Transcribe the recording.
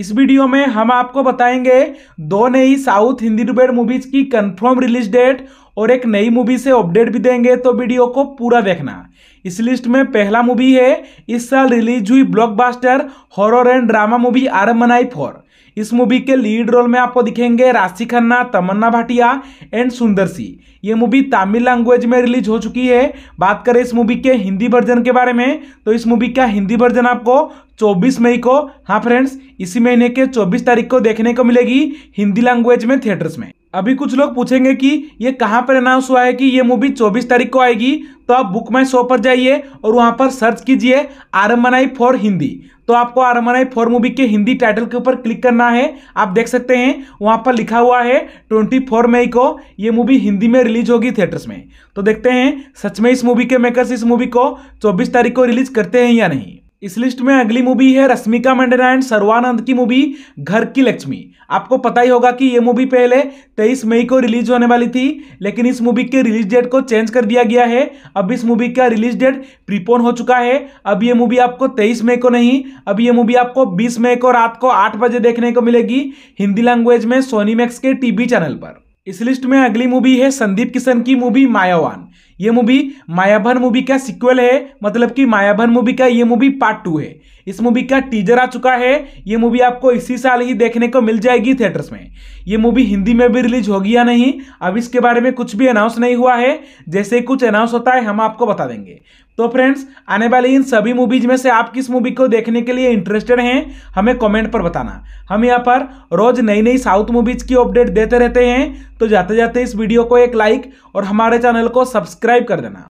इस वीडियो में हम आपको बताएंगे दो नई साउथ हिंदी डुबेड मूवीज की कंफर्म रिलीज डेट और एक नई मूवी से अपडेट भी देंगे तो वीडियो को पूरा देखना इस लिस्ट में पहला मूवी है इस साल रिलीज हुई blockbuster horror and drama movie Aranmanai four इस मूवी के लीड रोल में आपको दिखेंगे राशि खन्ना तमन्ना भाटिया एंड सुंदर सिंह ये मूवी तमिल लैंग्वेज में रिलीज हो चुकी है बात करें इस मूवी के हिंदी वर्जन के बारे में तो इस मूवी का हिंदी वर्जन आपको 24 मई को हाँ फ्रेंड्स इसी महीने के 24 तारीख को देखने को मिलेगी हिंदी लैंग्वेज में थिएटर्स में अभी कुछ लोग पूछेंगे कि ये कहाँ पर अनाउंस हुआ है कि ये मूवी 24 तारीख को आएगी तो आप बुक माई शो पर जाइए और वहाँ पर सर्च कीजिए आरमनाई फॉर हिंदी तो आपको आरमनाई फॉर मूवी के हिंदी टाइटल के ऊपर क्लिक करना है आप देख सकते हैं वहाँ पर लिखा हुआ है 24 मई को ये मूवी हिंदी में रिलीज होगी थिएटर्स में तो देखते हैं सच में इस मूवी के मेकर्स इस मूवी को चौबीस तारीख को रिलीज करते हैं या नहीं इस लिस्ट में अगली मूवी है रश्मिका मंडना एंड सर्वानंद की मूवी घर की लक्ष्मी आपको पता ही होगा कि ये मूवी पहले 23 मई को रिलीज होने वाली थी लेकिन इस मूवी के रिलीज डेट को चेंज कर दिया गया है अब इस मूवी का रिलीज डेट प्रीपोन हो चुका है अब ये मूवी आपको 23 मई को नहीं अब ये मूवी आपको 20 मई को रात को आठ बजे देखने को मिलेगी हिंदी लैंग्वेज में सोनीमैक्स के टीवी चैनल पर इस लिस्ट में अगली मूवी है संदीप किशन की मूवी मायावान ये मूवी मायाभन मूवी का सिक्वल है मतलब कि मायाभन मूवी का ये मूवी पार्ट टू है इस मूवी का टीजर आ चुका है ये मूवी आपको इसी साल ही देखने को मिल जाएगी थिएटर्स में ये मूवी हिंदी में भी रिलीज होगी या नहीं अब इसके बारे में कुछ भी अनाउंस नहीं हुआ है जैसे कुछ अनाउंस होता है हम आपको बता देंगे तो फ्रेंड्स आने वाली इन सभी मूवीज में से आप किस मूवी को देखने के लिए इंटरेस्टेड हैं हमें कमेंट पर बताना हम यहाँ पर रोज नई नई साउथ मूवीज की अपडेट देते रहते हैं तो जाते जाते इस वीडियो को एक लाइक और हमारे चैनल को सब्सक्राइब सब्सक्राइब कर देना